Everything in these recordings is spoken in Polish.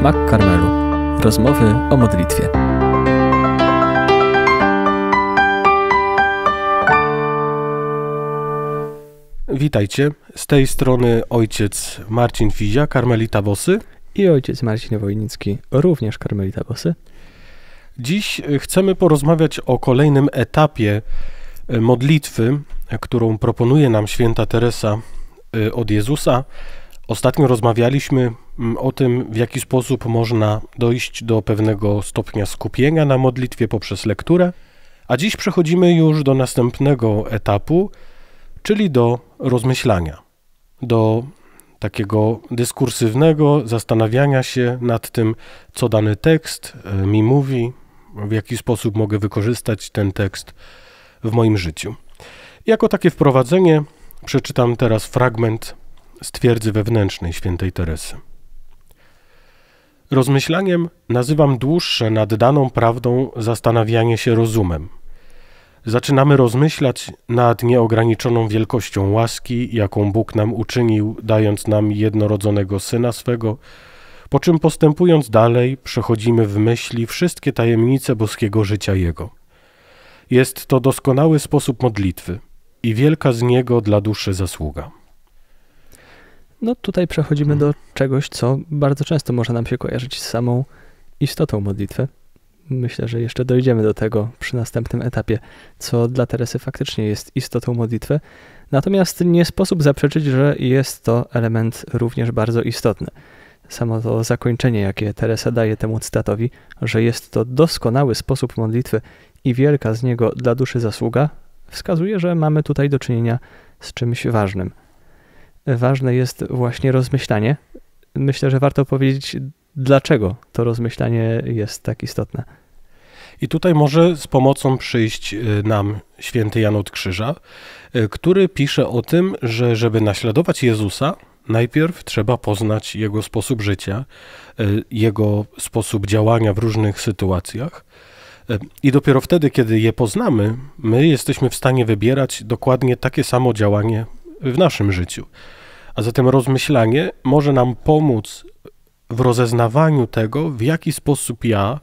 Smak Karmelu. Rozmowy o modlitwie. Witajcie. Z tej strony ojciec Marcin Fizia, Karmelita Bosy. I ojciec Marcin Wojnicki, również Karmelita Bosy. Dziś chcemy porozmawiać o kolejnym etapie e, modlitwy, którą proponuje nam święta Teresa e, od Jezusa, Ostatnio rozmawialiśmy mm, o tym, w jaki sposób można dojść do pewnego stopnia skupienia na modlitwie poprzez lekturę, a dziś przechodzimy już do następnego etapu, czyli do rozmyślania, do takiego dyskursywnego zastanawiania się nad tym, co dany tekst e, mi mówi, w jaki sposób mogę wykorzystać ten tekst w moim życiu. Jako takie wprowadzenie przeczytam teraz fragment z twierdzy wewnętrznej świętej Teresy. Rozmyślaniem nazywam dłuższe nad daną prawdą zastanawianie się rozumem. Zaczynamy rozmyślać nad nieograniczoną wielkością łaski, jaką Bóg nam uczynił, dając nam jednorodzonego syna swego, po czym postępując dalej, przechodzimy w myśli wszystkie tajemnice boskiego życia Jego. Jest to doskonały sposób modlitwy i wielka z niego dla duszy zasługa. No tutaj przechodzimy mhm. do czegoś, co bardzo często może nam się kojarzyć z samą istotą modlitwy. Myślę, że jeszcze dojdziemy do tego przy następnym etapie, co dla Teresy faktycznie jest istotą modlitwy. Natomiast nie sposób zaprzeczyć, że jest to element również bardzo istotny. Samo to zakończenie, jakie Teresa daje temu cytatowi, że jest to doskonały sposób modlitwy i wielka z niego dla duszy zasługa, wskazuje, że mamy tutaj do czynienia z czymś ważnym ważne jest właśnie rozmyślanie. Myślę, że warto powiedzieć, dlaczego to rozmyślanie jest tak istotne. I tutaj może z pomocą przyjść y, nam święty Jan od Krzyża, y, który pisze o tym, że żeby naśladować Jezusa, najpierw trzeba poznać jego sposób życia, y, jego sposób działania w różnych sytuacjach. I dopiero wtedy, kiedy je poznamy, my jesteśmy w stanie wybierać dokładnie takie samo działanie w naszym życiu. A zatem rozmyślanie może nam pomóc w rozeznawaniu tego, w jaki sposób ja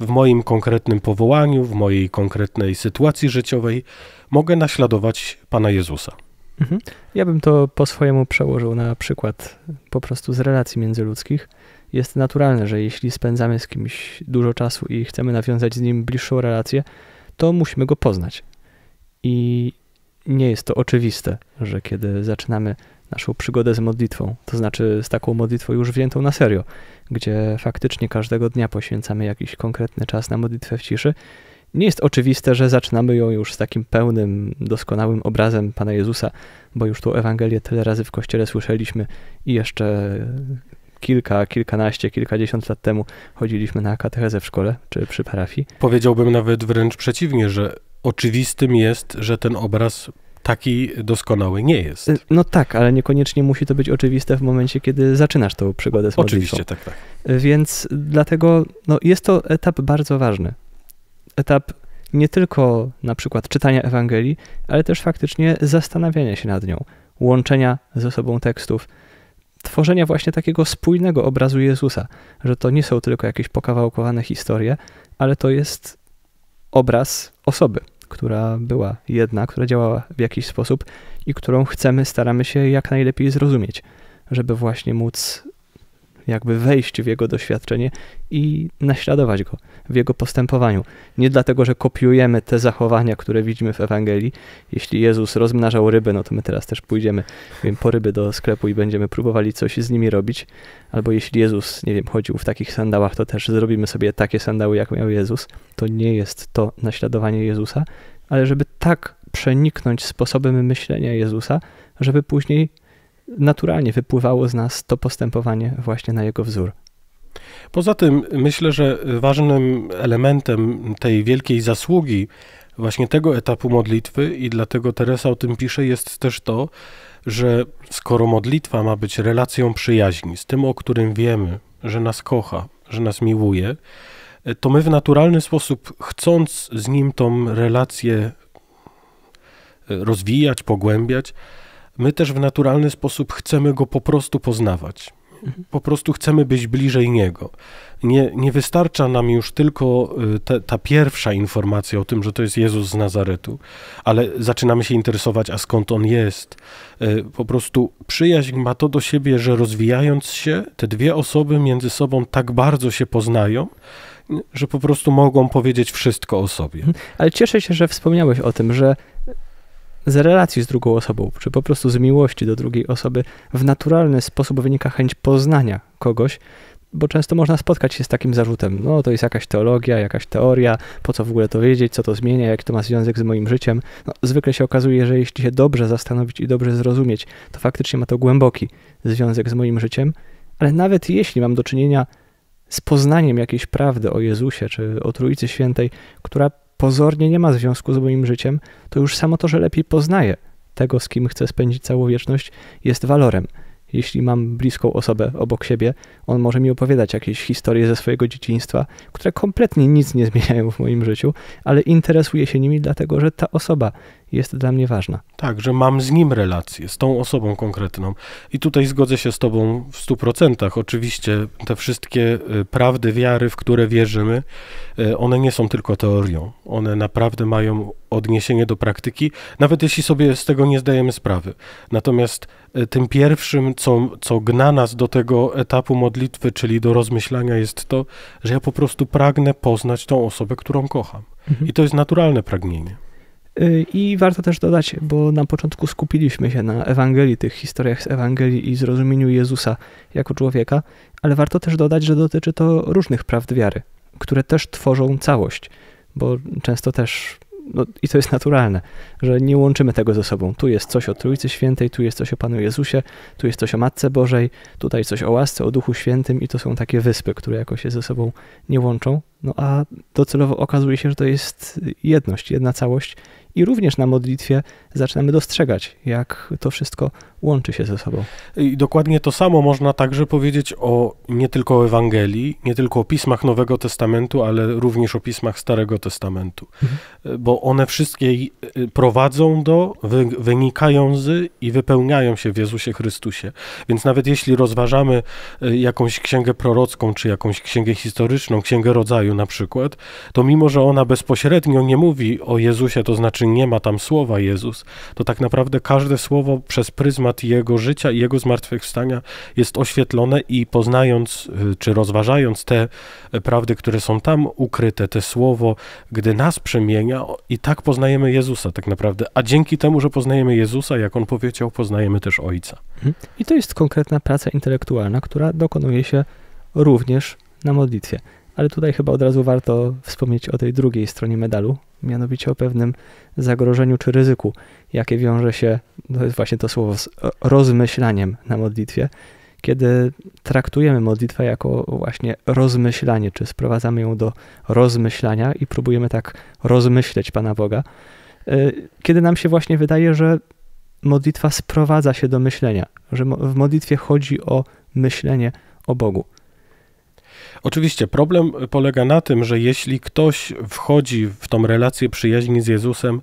w moim konkretnym powołaniu, w mojej konkretnej sytuacji życiowej mogę naśladować Pana Jezusa. Mhm. Ja bym to po swojemu przełożył na przykład po prostu z relacji międzyludzkich. Jest naturalne, że jeśli spędzamy z kimś dużo czasu i chcemy nawiązać z nim bliższą relację, to musimy go poznać. I nie jest to oczywiste, że kiedy zaczynamy naszą przygodę z modlitwą, to znaczy z taką modlitwą już wziętą na serio, gdzie faktycznie każdego dnia poświęcamy jakiś konkretny czas na modlitwę w ciszy, nie jest oczywiste, że zaczynamy ją już z takim pełnym, doskonałym obrazem Pana Jezusa, bo już tą Ewangelię tyle razy w kościele słyszeliśmy i jeszcze kilka, kilkanaście, kilkadziesiąt lat temu chodziliśmy na katechezę w szkole czy przy parafii. Powiedziałbym nawet wręcz przeciwnie, że oczywistym jest, że ten obraz taki doskonały nie jest. E, no tak, ale niekoniecznie musi to być oczywiste w momencie, kiedy zaczynasz tą przygodę z modlitwą. Oczywiście, tak, tak. E, więc dlatego no, jest to etap bardzo ważny. Etap nie tylko na przykład czytania Ewangelii, ale też faktycznie zastanawiania się nad nią, łączenia ze sobą tekstów, tworzenia właśnie takiego spójnego obrazu Jezusa, że to nie są tylko jakieś pokawałkowane historie, ale to jest obraz osoby, która była jedna, która działała w jakiś sposób i którą chcemy, staramy się jak najlepiej zrozumieć, żeby właśnie móc jakby wejść w jego doświadczenie i naśladować go w jego postępowaniu. Nie dlatego, że kopiujemy te zachowania, które widzimy w Ewangelii. Jeśli Jezus rozmnażał ryby, no to my teraz też pójdziemy wiem, po ryby do sklepu i będziemy próbowali coś z nimi robić. Albo jeśli Jezus, nie wiem, chodził w takich sandałach, to też zrobimy sobie takie sandały, jak miał Jezus. To nie jest to naśladowanie Jezusa, ale żeby tak przeniknąć sposobem myślenia Jezusa, żeby później naturalnie wypływało z nas to postępowanie właśnie na jego wzór. Poza tym myślę, że ważnym elementem tej wielkiej zasługi właśnie tego etapu modlitwy i dlatego Teresa o tym pisze jest też to, że skoro modlitwa ma być relacją przyjaźni z tym, o którym wiemy, że nas kocha, że nas miłuje, to my w naturalny sposób, chcąc z nim tą relację rozwijać, pogłębiać, my też w naturalny sposób chcemy go po prostu poznawać. Mhm. Po prostu chcemy być bliżej niego. Nie, nie wystarcza nam już tylko y, te, ta pierwsza informacja o tym, że to jest Jezus z Nazaretu, ale zaczynamy się interesować, a skąd on jest. Y, po prostu przyjaźń ma to do siebie, że rozwijając się, te dwie osoby między sobą tak bardzo się poznają, że po prostu mogą powiedzieć wszystko o sobie. Mhm. Ale cieszę się, że wspomniałeś o tym, że z relacji z drugą osobą, czy po prostu z miłości do drugiej osoby, w naturalny sposób wynika chęć poznania kogoś, bo często można spotkać się z takim zarzutem, no to jest jakaś teologia, jakaś teoria, po co w ogóle to wiedzieć, co to zmienia, jak to ma związek z moim życiem. No, zwykle się okazuje, że jeśli się dobrze zastanowić i dobrze zrozumieć, to faktycznie ma to głęboki związek z moim życiem, ale nawet jeśli mam do czynienia z poznaniem jakiejś prawdy o Jezusie czy o Trójcy Świętej, która pozornie nie ma związku z moim życiem, to już samo to, że lepiej poznaję tego, z kim chcę spędzić całą wieczność, jest walorem. Jeśli mam bliską osobę obok siebie, on może mi opowiadać jakieś historie ze swojego dzieciństwa, które kompletnie nic nie zmieniają w moim życiu, ale interesuje się nimi dlatego, że ta osoba jest dla mnie ważna. Tak, że mam z nim relację, z tą osobą konkretną. I tutaj zgodzę się z Tobą w 100%. Oczywiście te wszystkie y, prawdy wiary, w które wierzymy, y, one nie są tylko teorią. One naprawdę mają odniesienie do praktyki, nawet jeśli sobie z tego nie zdajemy sprawy. Natomiast y, tym pierwszym, co, co gna nas do tego etapu modlitwy, czyli do rozmyślania, jest to, że ja po prostu pragnę poznać tą osobę, którą kocham. Mhm. I to jest naturalne pragnienie. Y, I warto też dodać, bo na początku skupiliśmy się na Ewangelii, tych historiach z Ewangelii i zrozumieniu Jezusa jako człowieka, ale warto też dodać, że dotyczy to różnych prawd wiary, które też tworzą całość, bo często też, no i to jest naturalne, że nie łączymy tego ze sobą. Tu jest coś o Trójcy Świętej, tu jest coś o Panu Jezusie, tu jest coś o Matce Bożej, tutaj coś o łasce, o Duchu Świętym i to są takie wyspy, które jakoś się ze sobą nie łączą. No a docelowo okazuje się, że to jest jedność, jedna całość i również na modlitwie zaczynamy dostrzegać, jak to wszystko łączy się ze sobą. I dokładnie to samo można także powiedzieć o nie tylko o Ewangelii, nie tylko o pismach Nowego Testamentu, ale również o pismach Starego Testamentu, mhm. E, bo one wszystkie e, prowadzą do, wy, wynikają z i wypełniają się w Jezusie Chrystusie. Więc nawet jeśli rozważamy e, jakąś księgę prorocką, czy jakąś księgę historyczną, księgę rodzaju na przykład, to mimo, że ona bezpośrednio nie mówi o Jezusie, to znaczy nie ma tam słowa Jezus, to tak naprawdę każde słowo przez pryzmat Jego życia i Jego zmartwychwstania jest oświetlone i poznając y, czy rozważając te y, prawdy, które są tam ukryte, te słowo, gdy nas przemienia, i tak poznajemy Jezusa tak naprawdę. A dzięki temu, że poznajemy Jezusa, jak on powiedział, poznajemy też Ojca. Mhm. I to jest konkretna praca intelektualna, która dokonuje się również na modlitwie ale tutaj chyba od razu warto wspomnieć o tej drugiej stronie medalu, mianowicie o pewnym zagrożeniu czy ryzyku, jakie wiąże się, to jest właśnie to słowo, z rozmyślaniem na modlitwie, kiedy traktujemy modlitwę jako właśnie rozmyślanie, czy sprowadzamy ją do rozmyślania i próbujemy tak rozmyśleć Pana Boga, y, kiedy nam się właśnie wydaje, że modlitwa sprowadza się do myślenia, że w modlitwie chodzi o myślenie o Bogu. Oczywiście problem polega na tym, że jeśli ktoś wchodzi w tą relację przyjaźni z Jezusem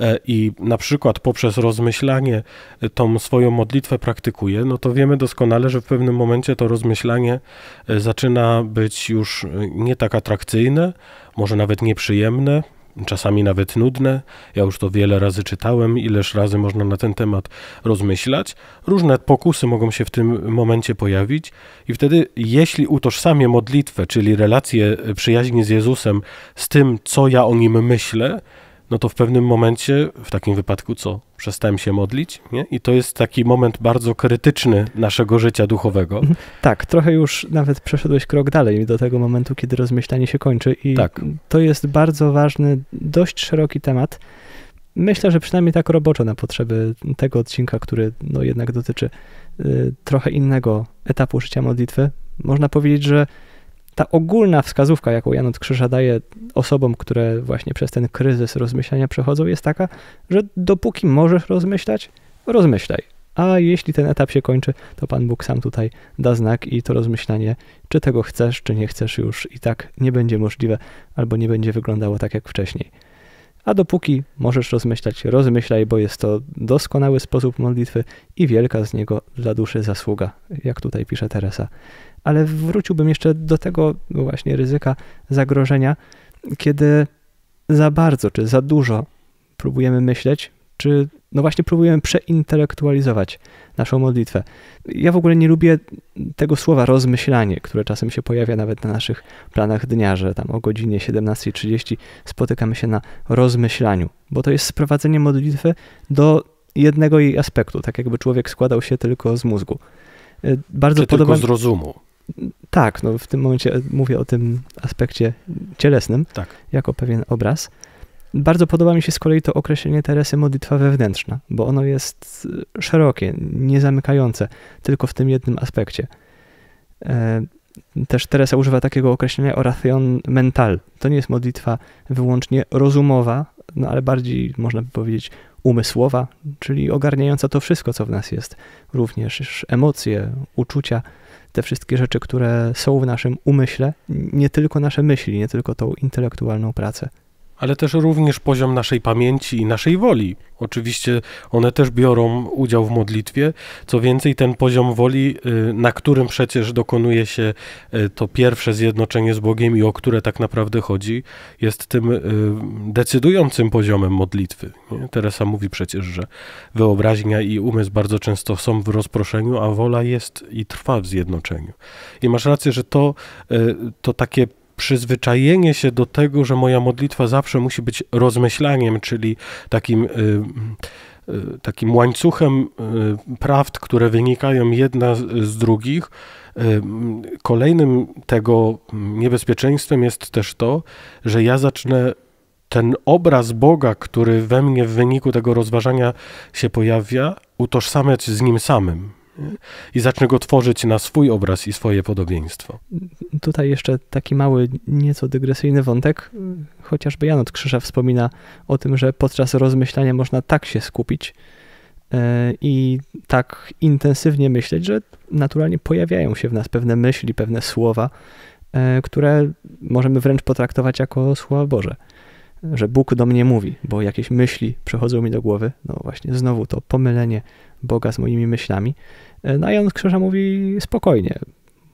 e, i na przykład poprzez rozmyślanie e, tą swoją modlitwę praktykuje, no to wiemy doskonale, że w pewnym momencie to rozmyślanie e, zaczyna być już nie tak atrakcyjne, może nawet nieprzyjemne, czasami nawet nudne. Ja już to wiele razy czytałem, ileż razy można na ten temat rozmyślać. Różne pokusy mogą się w tym momencie pojawić, i wtedy, jeśli utożsamię modlitwę, czyli relację przyjaźni z Jezusem, z tym, co ja o nim myślę, no to w pewnym momencie, w takim wypadku co? Przestałem się modlić, nie? I to jest taki moment bardzo krytyczny naszego życia duchowego. Mhm. Tak, trochę już nawet przeszedłeś krok dalej do tego momentu, kiedy rozmyślanie się kończy i tak. to jest bardzo ważny, dość szeroki temat. Myślę, że przynajmniej tak roboczo na potrzeby tego odcinka, który no jednak dotyczy y, trochę innego etapu życia modlitwy. Można powiedzieć, że ta ogólna wskazówka, jaką Jan od Krzyża daje osobom, które właśnie przez ten kryzys rozmyślania przechodzą, jest taka, że dopóki możesz rozmyślać, rozmyślaj. A jeśli ten etap się kończy, to Pan Bóg sam tutaj da znak i to rozmyślanie, czy tego chcesz, czy nie chcesz, już i tak nie będzie możliwe, albo nie będzie wyglądało tak jak wcześniej. A dopóki możesz rozmyślać, rozmyślaj, bo jest to doskonały sposób modlitwy i wielka z niego dla duszy zasługa, jak tutaj pisze Teresa. Ale wróciłbym jeszcze do tego właśnie ryzyka zagrożenia, kiedy za bardzo czy za dużo próbujemy myśleć, czy no właśnie próbujemy przeintelektualizować naszą modlitwę. Ja w ogóle nie lubię tego słowa rozmyślanie, które czasem się pojawia nawet na naszych planach dnia, że tam o godzinie 17.30 spotykamy się na rozmyślaniu, bo to jest sprowadzenie modlitwy do jednego jej aspektu, tak jakby człowiek składał się tylko z mózgu. E, bardzo Czy podoba... tylko z rozumu. Tak, no w tym momencie mówię o tym aspekcie cielesnym, tak. jako pewien obraz. Bardzo podoba mi się z kolei to określenie Teresy modlitwa wewnętrzna, bo ono jest e, szerokie, niezamykające tylko w tym jednym aspekcie. E, też Teresa używa takiego określenia oration mental. To nie jest modlitwa wyłącznie rozumowa, no ale bardziej można by powiedzieć umysłowa, czyli ogarniająca to wszystko, co w nas jest. Również emocje, uczucia, te wszystkie rzeczy, które są w naszym umyśle, nie tylko nasze myśli, nie tylko tą intelektualną pracę ale też również poziom naszej pamięci i naszej woli. Oczywiście one też biorą udział w modlitwie. Co więcej, ten poziom woli, y, na którym przecież dokonuje się y, to pierwsze zjednoczenie z Bogiem i o które tak naprawdę chodzi, jest tym y, decydującym poziomem modlitwy. Teresa mówi przecież, że wyobraźnia i umysł bardzo często są w rozproszeniu, a wola jest i trwa w zjednoczeniu. I masz rację, że to, to takie przyzwyczajenie się do tego, że moja modlitwa zawsze musi być rozmyślaniem, czyli takim. Y, y, takim łańcuchem y, prawd, które wynikają jedna z drugich. Kolejnym tego niebezpieczeństwem jest też to, że ja zacznę ten obraz Boga, który we mnie w wyniku tego rozważania się pojawia, utożsamiać z nim samym i zacznę go tworzyć na swój obraz i swoje podobieństwo. Tutaj jeszcze taki mały, nieco dygresyjny wątek. Chociażby Janot od Krzyża wspomina o tym, że podczas rozmyślania można tak się skupić e, i tak intensywnie myśleć, że naturalnie pojawiają się w nas pewne myśli, pewne słowa, e, które możemy wręcz potraktować jako słowa Boże że Bóg do mnie mówi, bo jakieś myśli przychodzą mi do głowy, no właśnie znowu to pomylenie Boga z moimi myślami. E, no i on z krzyża mówi spokojnie,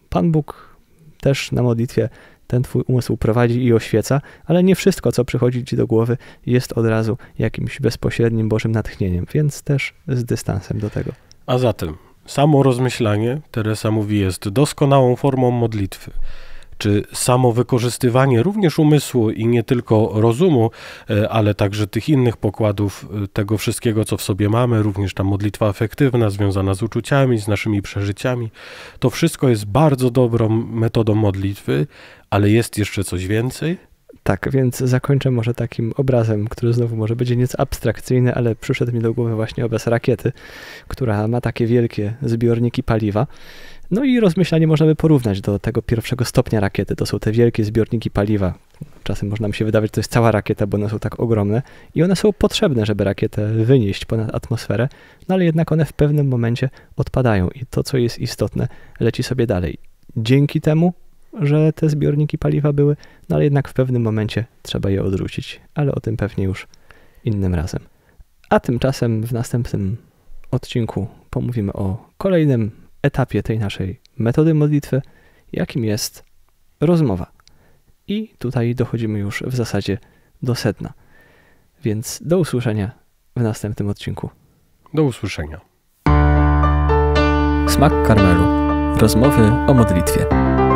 Pan Bóg też na modlitwie ten twój umysł prowadzi i oświeca, ale nie wszystko, co przychodzi ci do głowy, jest od razu jakimś bezpośrednim Bożym natchnieniem, więc też z dystansem do tego. A zatem, samo rozmyślanie, Teresa mówi, jest doskonałą formą modlitwy czy samo wykorzystywanie również umysłu i nie tylko rozumu, e, ale także tych innych pokładów, e, tego wszystkiego, co w sobie mamy, również ta modlitwa efektywna związana z uczuciami, z naszymi przeżyciami, to wszystko jest bardzo dobrą metodą modlitwy, ale jest jeszcze coś więcej. Tak, więc zakończę może takim obrazem, który znowu może będzie nieco abstrakcyjny, ale przyszedł mi do głowy właśnie obraz rakiety, która ma takie wielkie zbiorniki paliwa no i rozmyślanie można by porównać do tego pierwszego stopnia rakiety. To są te wielkie zbiorniki paliwa. Czasem można mi się wydawać, że to jest cała rakieta, bo one są tak ogromne i one są potrzebne, żeby rakietę wynieść ponad atmosferę, no ale jednak one w pewnym momencie odpadają i to, co jest istotne, leci sobie dalej. Dzięki temu, że te zbiorniki paliwa były, no ale jednak w pewnym momencie trzeba je odrzucić, ale o tym pewnie już innym razem. A tymczasem w następnym odcinku pomówimy o kolejnym etapie tej naszej metody modlitwy, jakim jest rozmowa. I tutaj dochodzimy już w zasadzie do sedna. Więc do usłyszenia w następnym odcinku. Do usłyszenia. Smak karmelu. Rozmowy o modlitwie.